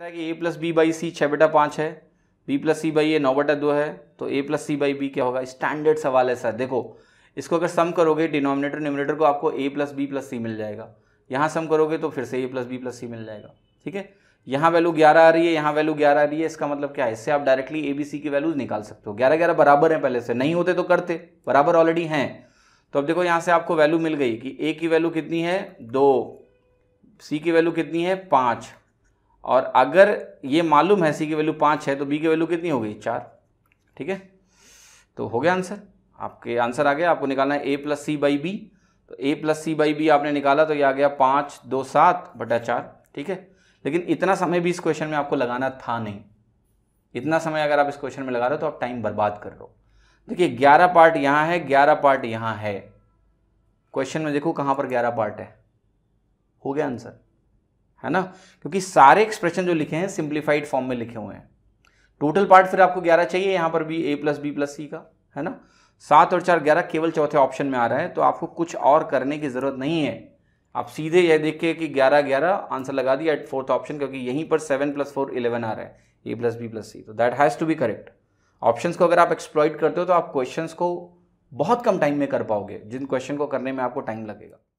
रहा है कि A plus B by C छः बेटा पाँच है B plus C by A नौ बटा दो है तो A plus C by B क्या होगा स्टैंडर्ड सवाल है सर देखो इसको अगर सम करोगे डिनोमिनेटर न्यूमिनेटर को आपको A plus B plus C मिल जाएगा यहाँ सम करोगे तो फिर से A plus B plus C मिल जाएगा ठीक है यहाँ वैल्यू ग्यारह आ रही है यहाँ वैल्यू ग्यारह आ रही है इसका मतलब क्या है इससे आप डायरेक्टली ए बी सी की वैल्यूज निकाल सकते हो ग्यारह ग्यारह बराबर हैं पहले से नहीं होते तो करते बराबर ऑलरेडी हैं तो अब देखो यहाँ से आपको वैल्यू मिल गई कि ए की वैल्यू कितनी है दो सी की वैल्यू कितनी है पाँच और अगर ये मालूम है सी की वैल्यू पाँच है तो बी की वैल्यू कितनी हो गई चार ठीक है तो हो गया आंसर आपके आंसर आ गया आपको निकालना है A plus C by B तो A plus C by B आपने निकाला तो ये आ गया पाँच दो सात बटा चार ठीक है लेकिन इतना समय भी इस क्वेश्चन में आपको लगाना था नहीं इतना समय अगर आप इस क्वेश्चन में लगा रहे हो तो आप टाइम बर्बाद कर रहे हो देखिए ग्यारह पार्ट यहाँ है ग्यारह पार्ट यहाँ है क्वेश्चन में देखो कहाँ पर ग्यारह पार्ट है हो गया आंसर है ना क्योंकि सारे एक्सप्रेशन जो लिखे हैं सिंप्लीफाइड फॉर्म में लिखे हुए हैं टोटल पार्ट फिर आपको ग्यारह चाहिए यहाँ पर भी A plus B plus C का है ना सात और चार ग्यारह केवल चौथे ऑप्शन में आ रहा है तो आपको कुछ और करने की ज़रूरत नहीं है आप सीधे यह देखिए कि ग्यारह ग्यारह आंसर लगा दिया एट फोर्थ ऑप्शन क्योंकि यहीं पर सेवन प्लस फोर इलेवन आ रहा है A plus B plus C तो that has to be correct option को अगर आप एक्सप्लॉइट करते हो तो आप क्वेश्चन को बहुत कम टाइम में कर पाओगे जिन क्वेश्चन को करने में आपको टाइम लगेगा